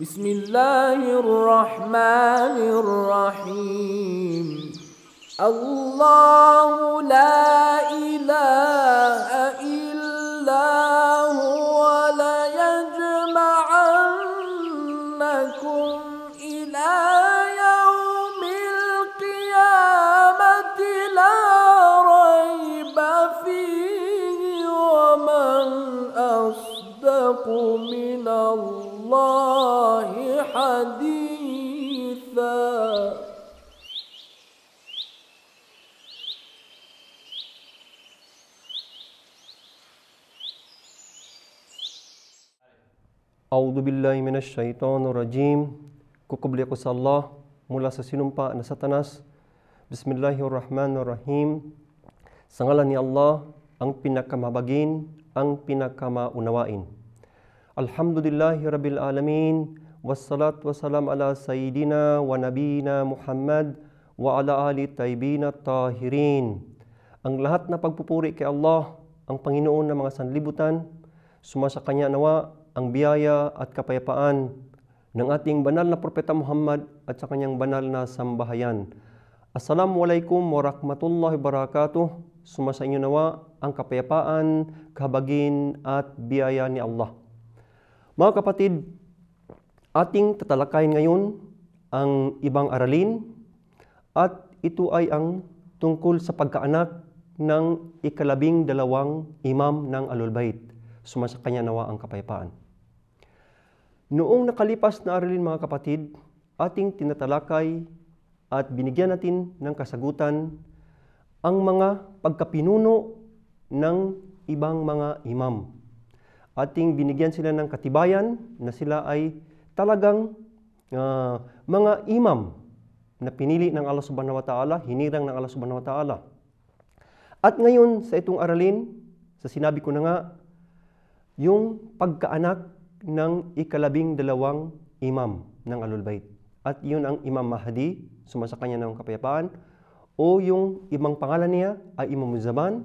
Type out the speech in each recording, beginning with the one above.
بسم الله الرحمن الرحيم الله لا إله إلا هو A'udhu billahi minash minashaitanir rajim. Kukubli ako sa Allah mula sa sinumpa na satanas. Bismillahirrahmanirrahim. Sa ngalan ni Allah, ang pinakamabagin, ang pinakamaunawain. Alhamdulillahi Rabbil Alamin. Wassalat wassalam ala Sayyidina wa Nabina Muhammad wa ala ali taybina tahirin. Ang lahat na pagpupuri kay Allah, ang Panginoon ng mga sanlibutan, sumasa kanya nawa ang biyaya at kapayapaan ng ating banal na Propeta Muhammad at sa kanyang banal na sambahayan. Assalamualaikum warahmatullahi wabarakatuh. Sumasa inyo nawa ang kapayapaan, kabagin at biyaya ni Allah. Mga kapatid, ating tatalakayin ngayon ang ibang aralin at ito ay ang tungkol sa pagkaanak ng ikalabing dalawang imam ng Alulbait. Sumasakanya nawa ang kapayapaan. Noong nakalipas na aralin mga kapatid, ating tinatalakay at binigyan natin ng kasagutan ang mga pagkapinuno ng ibang mga imam. Ating binigyan sila ng katibayan na sila ay talagang uh, mga imam na pinili ng Allah Subhanahu wa Ta'ala, hinirang ng Allah Subhanahu wa Ta'ala. At ngayon sa itong aralin, sa sinabi ko na nga, yung pagkaanak ng ikalabing dalawang imam ng Alul Bayt. At yun ang Imam Mahdi, sumasakanya ng kapayapaan, o yung ibang pangalan niya ay Imam Zaman,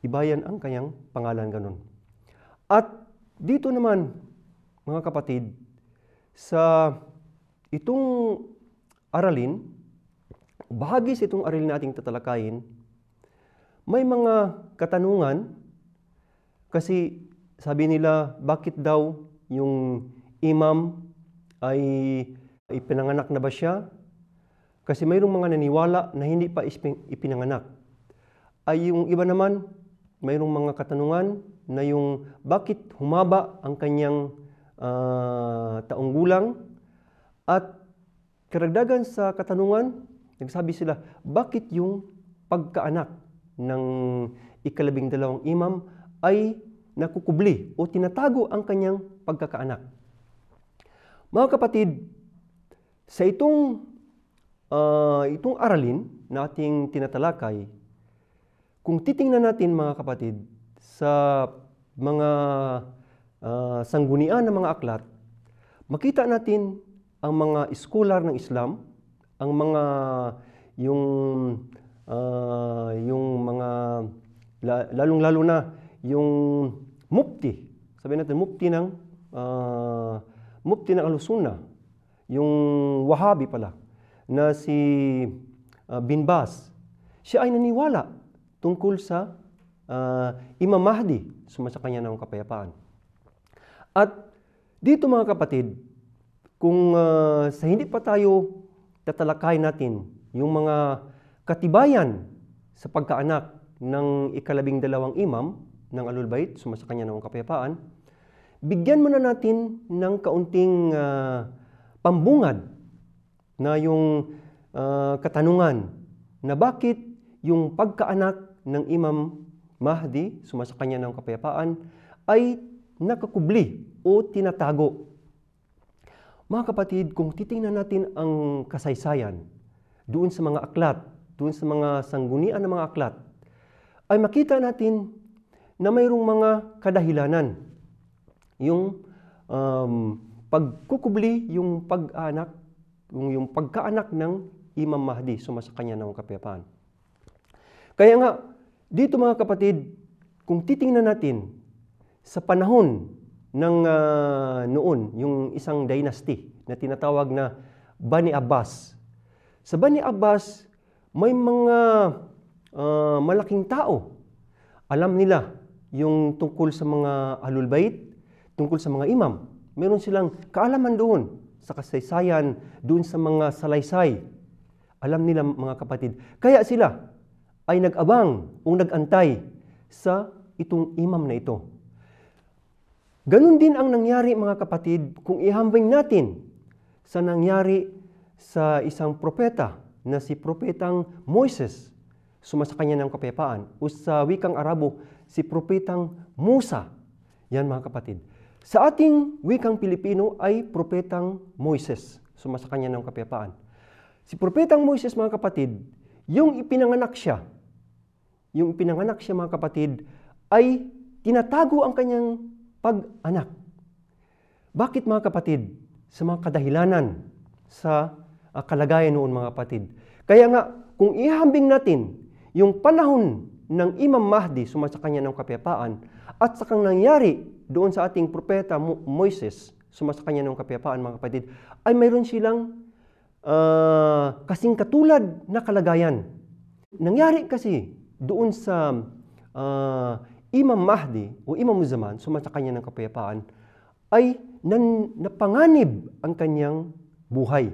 iba yan ang kanyang pangalan ganun. At dito naman, mga kapatid, sa itong aralin, bahagi sa itong aralin nating tatalakayin, may mga katanungan kasi sabi nila, bakit daw yung imam ay ipinanganak na ba siya? Kasi mayroong mga naniwala na hindi pa ipinanganak. Ay yung iba naman, mayroong mga katanungan na yung bakit humaba ang kanyang uh, taong gulang at karagdagan sa katanungan, nagsabi sila, bakit yung pagkaanak ng ikalabing dalawang imam ay nakukubli o tinatago ang kanyang pagkakaanak. Mga kapatid, sa itong uh, itong aralin na ating tinatalakay, kung titingnan natin mga kapatid sa mga uh, sanggunian ng mga aklat, makita natin ang mga iskolar ng Islam, ang mga yung uh, yung mga lalong-lalo na yung mufti. Sabihin natin, mufti ng, uh, ah, mufti ng alusunna. Yung Wahhabi pala, na si uh, Bin Bas. Siya ay naniwala tungkol sa uh, Imam Mahdi. kanya ng kapayapaan. At dito mga kapatid, kung uh, sa hindi pa tayo tatalakay natin yung mga katibayan sa pagkaanak ng ikalabing dalawang imam, ng alulbait, sumasakanya ng kapayapaan, bigyan muna natin ng kaunting uh, pambungad na yung uh, katanungan na bakit yung pagkaanak ng Imam Mahdi, sumasakanya ng kapayapaan, ay nakakubli o tinatago. Mga kapatid, kung titingnan natin ang kasaysayan doon sa mga aklat, doon sa mga sanggunian ng mga aklat, ay makita natin na mayroong mga kadahilanan. Yung um, pagkukubli, yung pag-anak, yung, yung pagkaanak ng Imam Mahdi, sumasakanya ng kapayapaan. Kaya nga, dito mga kapatid, kung titingnan natin sa panahon ng uh, noon, yung isang dynasty na tinatawag na Bani Abbas. Sa Bani Abbas, may mga uh, malaking tao. Alam nila yung tungkol sa mga alulbait, tungkol sa mga imam. Meron silang kaalaman doon sa kasaysayan, doon sa mga salaysay. Alam nila mga kapatid. Kaya sila ay nag-abang o nag-antay sa itong imam na ito. Ganun din ang nangyari mga kapatid kung ihambing natin sa nangyari sa isang propeta na si propetang Moises sumasakanya ng kapepaan o sa wikang Arabo si Propetang Musa. Yan mga kapatid. Sa ating wikang Pilipino ay Propetang Moises. Sumasa kanya ng kapayapaan. Si Propetang Moises mga kapatid, yung ipinanganak siya, yung ipinanganak siya mga kapatid, ay tinatago ang kanyang pag-anak. Bakit mga kapatid? Sa mga kadahilanan sa uh, kalagayan noon mga kapatid. Kaya nga, kung ihambing natin yung panahon ng Imam Mahdi sumasakanya ng kapayapaan at sakang nangyari doon sa ating propeta Moises sumasakanya ng kapayapaan mga kapatid ay mayroon silang uh, kasing katulad na kalagayan. Nangyari kasi doon sa uh, Imam Mahdi o Imam Zaman sumasakanya ng kapayapaan ay nan, napanganib ang kanyang buhay.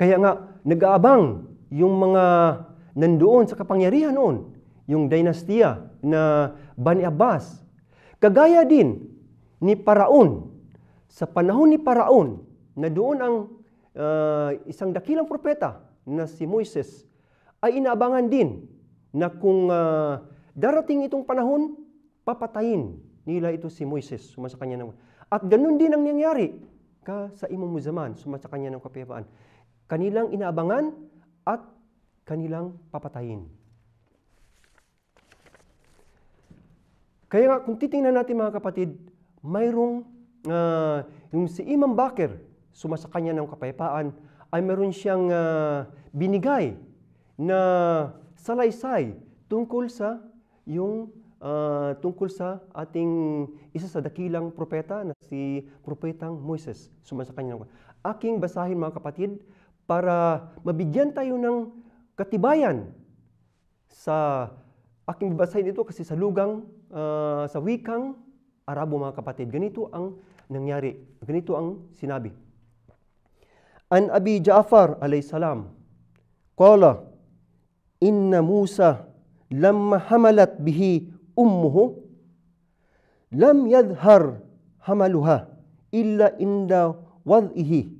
Kaya nga nag-aabang yung mga nandoon sa kapangyarihan noon yung dinastiya na Bani Abbas. Kagaya din ni Paraon. Sa panahon ni Paraon, na doon ang uh, isang dakilang propeta na si Moises, ay inaabangan din na kung uh, darating itong panahon, papatayin nila ito si Moises, suma kanya naman. At ganun din ang nangyari ka sa imong zaman, suma kanya ng kapayapaan. Kanilang inaabangan at kanilang papatayin. Kaya nga, kung titingnan natin mga kapatid, mayroong uh, yung si Imam Bakir, sumasakanya ng kapayapaan, ay meron siyang uh, binigay na salaysay tungkol sa yung uh, tungkol sa ating isa sa dakilang propeta na si propetang Moises sumasakanya ng aking basahin mga kapatid para mabigyan tayo ng katibayan sa Aking babasahin ito kasi sa lugang, uh, sa wikang Arabo mga kapatid. Ganito ang nangyari. Ganito ang sinabi. An Abi Ja'far alayhi salam qala inna Musa lamma hamalat bihi ummuhu lam yadhhar hamaluha illa inda wad'ihi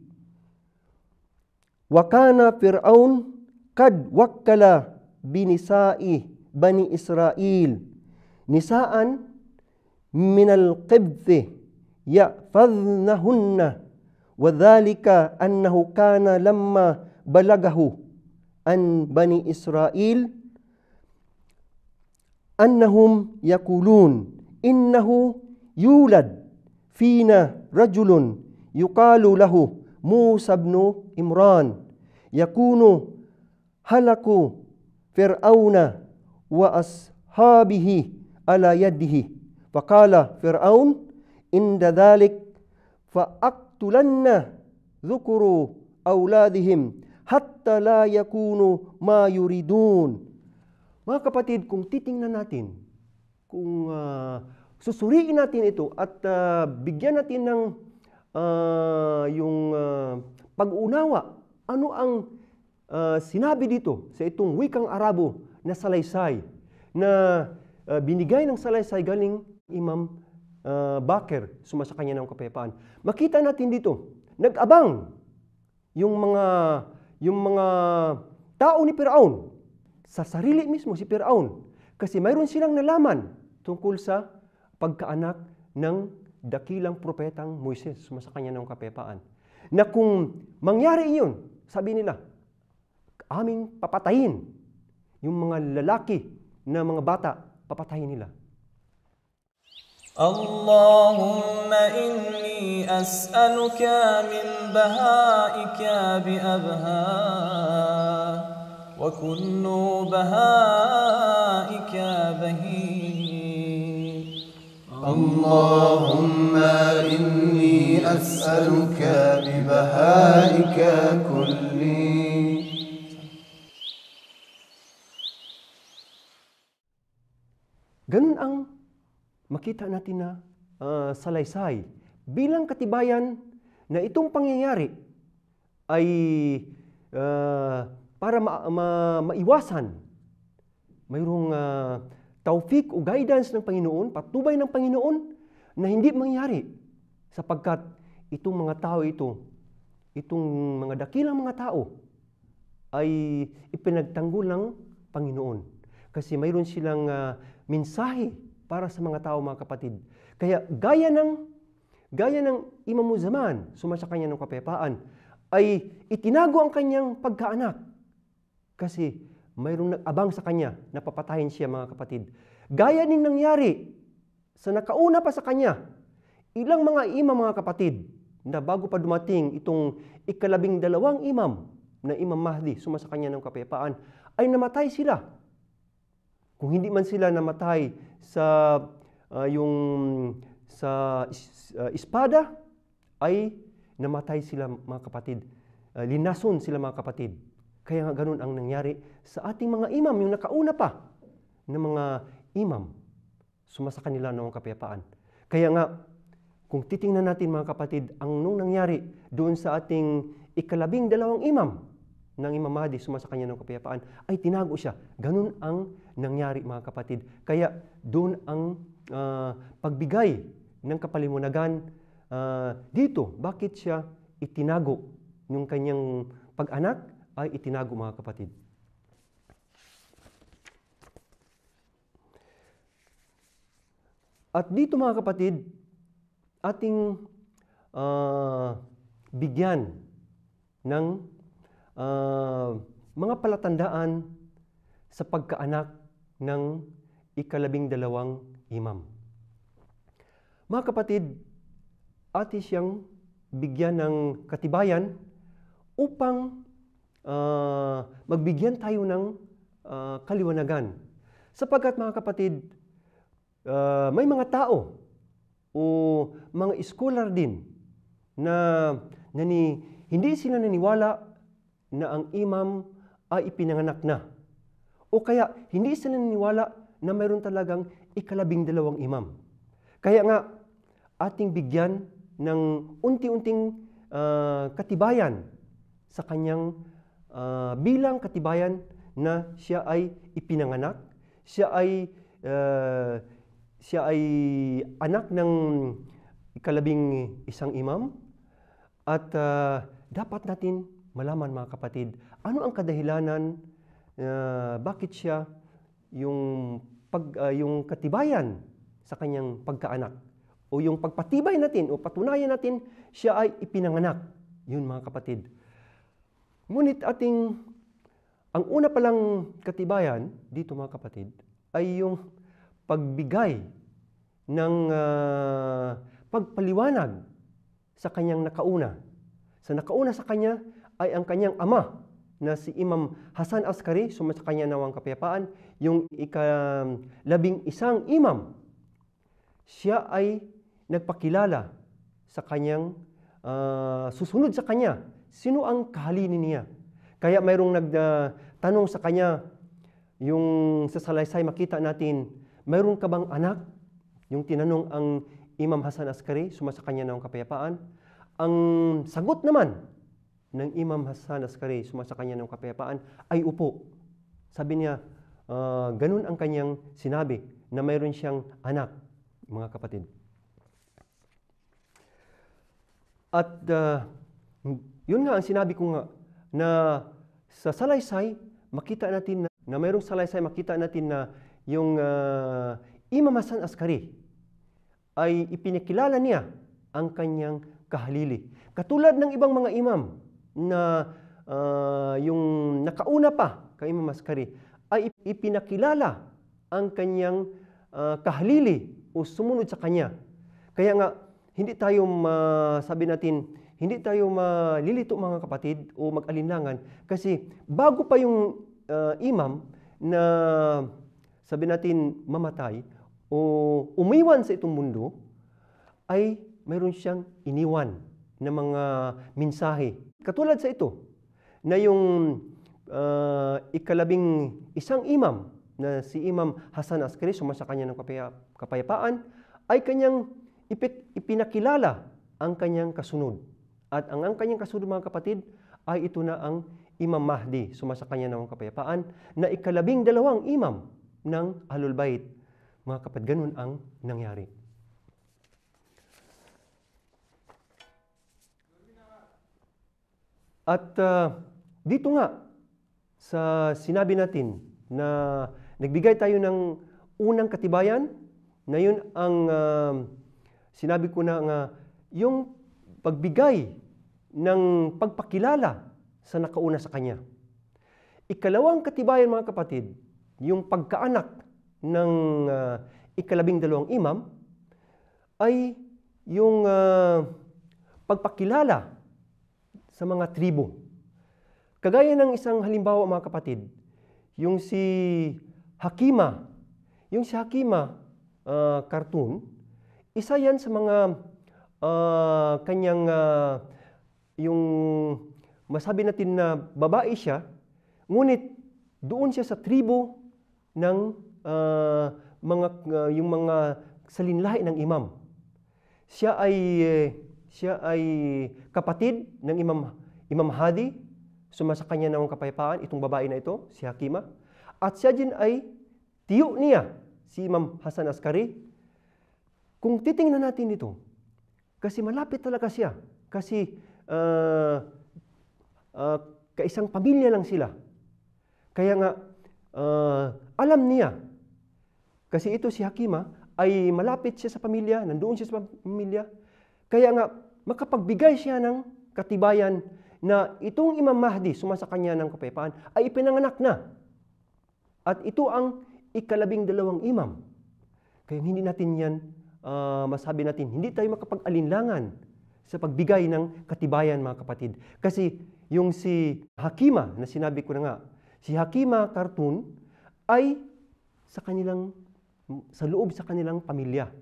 wa kana fir'aun kad wakkala binisa'i بني إسرائيل نساء من القبض يأفذنهن وذلك أنه كان لما بلغه أن بني إسرائيل أنهم يقولون إنه يولد فينا رجل يقال له موسى بن إمران يكون هلك فرعون wa وأصحابه على يده فقال فرعون عند ذلك فأقتلن ذكر awladihim hatta la yakunu ma yuridun. Mga kapatid, kung titingnan natin, kung uh, susuriin natin ito at uh, bigyan natin ng uh, yung uh, pag-unawa, ano ang uh, sinabi dito sa itong wikang Arabo na salaysay na uh, binigay ng salaysay galing Imam uh, Bakir, sumasakanya ng kapayapaan. Makita natin dito, nag-abang yung mga yung mga tao ni Firaun sa sarili mismo si Firaun kasi mayroon silang nalaman tungkol sa pagkaanak ng dakilang propetang Moises sumasakanya ng kapepaan na kung mangyari iyon sabi nila aming papatayin yung mga lalaki na mga bata, papatayin nila. اللهم إني أسألك من بهائك بأبهاء وكل بهائك بهي اللهم إني أسألك ببهائك كل makikita natin na uh, salaysay bilang katibayan na itong pangyayari ay uh, para ma- ma- maiwasan mayroong uh, ah, taufik o guidance ng Panginoon, patubay ng Panginoon na hindi mangyari sapagkat itong mga tao ito, itong mga dakilang mga tao ay ipinagtanggol ng Panginoon kasi mayroon silang uh, mensahe para sa mga tao, mga kapatid. Kaya gaya ng, gaya ng Imam Muzaman, sumasa kanya ng kapayapaan, ay itinago ang kanyang pagkaanak kasi mayroong nag-abang sa kanya na papatayin siya, mga kapatid. Gaya ning nangyari sa nakauna pa sa kanya, ilang mga imam, mga kapatid, na bago pa dumating itong ikalabing dalawang imam na Imam Mahdi, sumasa kanya ng kapayapaan, ay namatay sila kung hindi man sila namatay sa uh, yung sa uh, espada ay namatay sila mga kapatid. Uh, linason sila mga kapatid. Kaya nga ganun ang nangyari sa ating mga imam, yung nakauna pa ng mga imam. Sumasa kanila ng kapayapaan. Kaya nga, kung titingnan natin mga kapatid, ang nung nangyari doon sa ating ikalabing dalawang imam, ng imamadi, sumasa kanya ng kapayapaan, ay tinago siya. Ganun ang nangyari mga kapatid. Kaya doon ang uh, pagbigay ng kapalimunagan uh, dito. Bakit siya itinago yung kanyang pag-anak ay itinago mga kapatid. At dito mga kapatid, ating uh, bigyan ng uh, mga palatandaan sa pagkaanak ng ikalabing dalawang imam. Mga kapatid, ati siyang bigyan ng katibayan upang uh, magbigyan tayo ng uh, kaliwanagan. Sapagkat mga kapatid, uh, may mga tao o mga iskolar din na nani, hindi sila naniwala na ang imam ay ipinanganak na. O kaya, hindi sila naniniwala na mayroon talagang ikalabing dalawang imam. Kaya nga, ating bigyan ng unti-unting uh, katibayan sa kanyang uh, bilang katibayan na siya ay ipinanganak, siya ay uh, siya ay anak ng ikalabing isang imam at uh, dapat natin malaman mga kapatid, ano ang kadahilanan, uh, bakit siya yung, pag, uh, yung katibayan sa kanyang pagkaanak o yung pagpatibay natin o patunayan natin siya ay ipinanganak. Yun mga kapatid. Ngunit ating, ang una palang katibayan dito mga kapatid ay yung pagbigay ng uh, pagpaliwanag sa kanyang nakauna. Sa nakauna sa kanya ay ang kanyang ama na si Imam Hasan Askari, sumat sa kanya nawang kapayapaan, yung ikalabing isang imam, siya ay nagpakilala sa kanyang, uh, susunod sa kanya, sino ang kahalini niya. Kaya mayroong nagtanong sa kanya, yung sa salaysay makita natin, mayroon ka bang anak? Yung tinanong ang Imam Hasan Askari, sumasakanya ng kapayapaan. Ang sagot naman ng Imam Hassan Askari, sumasakanya ng kapayapaan, ay upo. Sabi niya, uh, ganun ang kanyang sinabi na mayroon siyang anak, mga kapatid. At uh, yun nga ang sinabi ko nga na sa salaysay, makita natin na, na mayroong salaysay, makita natin na yung uh, Imam Hassan Askari ay ipinakilala niya ang kanyang kahalili. Katulad ng ibang mga imam na uh, yung nakauna pa kay Imam Maskari ay ipinakilala ang kanyang uh, kahalili o sumunod sa kanya. Kaya nga, hindi tayo masabi natin, hindi tayo malilito mga kapatid o mag-alinlangan kasi bago pa yung uh, imam na sabi natin mamatay o umiwan sa itong mundo, ay mayroon siyang iniwan na mga minsahe Katulad sa ito, na yung uh, ikalabing isang imam na si Imam Hasan Askari, sumasa kanya ng kapayapaan, ay kanyang ipit, ipinakilala ang kanyang kasunod. At ang, ang kanyang kasunod mga kapatid ay ito na ang Imam Mahdi, sumasa kanya ng kapayapaan, na ikalabing dalawang imam ng Ahlul Bait. Mga kapatid, ganun ang nangyari. At uh, dito nga, sa sinabi natin na nagbigay tayo ng unang katibayan, na yun ang uh, sinabi ko na nga, yung pagbigay ng pagpakilala sa nakauna sa Kanya. Ikalawang katibayan mga kapatid, yung pagkaanak ng uh, ikalabing dalawang imam ay yung uh, pagpakilala sa mga tribo. Kagaya ng isang halimbawa mga kapatid, yung si Hakima, yung si Hakima uh, cartoon, isa yan sa mga uh, kanyang uh, yung masabi natin na babae siya, ngunit doon siya sa tribo ng uh, mga uh, yung mga salinlahi ng imam. Siya ay eh, siya ay kapatid ng Imam, Imam Hadi. Sumasakanya ng kapayapaan itong babae na ito, si Hakima. At siya din ay tiyo niya, si Imam Hasan Askari. Kung titingnan natin ito, kasi malapit talaga siya. Kasi uh, uh, kaisang pamilya lang sila. Kaya nga, uh, alam niya. Kasi ito si Hakima ay malapit siya sa pamilya, nandoon siya sa pamilya. Kaya nga, makapagbigay siya ng katibayan na itong Imam Mahdi, sumasakanya ng kapayapaan, ay ipinanganak na. At ito ang ikalabing dalawang imam. Kaya hindi natin yan uh, masabi natin. Hindi tayo makapag-alinlangan sa pagbigay ng katibayan, mga kapatid. Kasi yung si Hakima, na sinabi ko na nga, si Hakima Kartun ay sa kanilang, sa loob sa kanilang pamilya.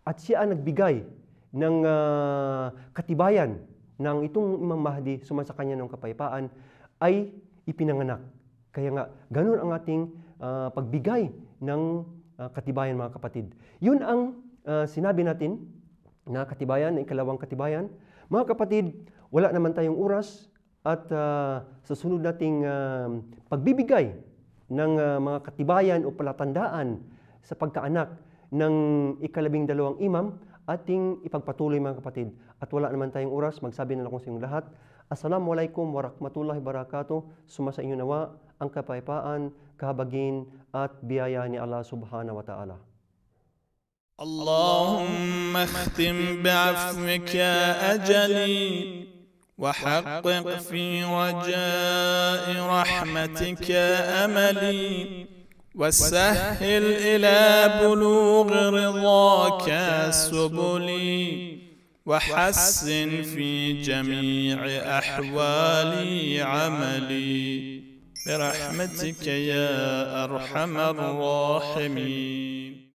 At siya ang nagbigay ng uh, katibayan ng itong Imam Mahdi suman sa kanya ng kapayapaan ay ipinanganak. Kaya nga, ganun ang ating uh, pagbigay ng uh, katibayan mga kapatid. Yun ang uh, sinabi natin na katibayan, na ikalawang katibayan. Mga kapatid, wala naman tayong oras at uh, sa sunod nating uh, pagbibigay ng uh, mga katibayan o palatandaan sa pagkaanak ng ikalabing dalawang imam, ating ipagpatuloy mga kapatid. At wala naman tayong oras, magsabi na lang sa inyong lahat. Assalamualaikum warahmatullahi wabarakatuh. Sumasa inyo nawa ang kapayapaan, kahabagin at biyaya ni Allah subhanahu wa ta'ala. اللهم اختم بعفوك أجلي وحقق في رجاء رحمتك أملي وسهل إلى بلوغ رضاك سبلي وحسن في جميع أحوالي عملي برحمتك يا أرحم الراحمين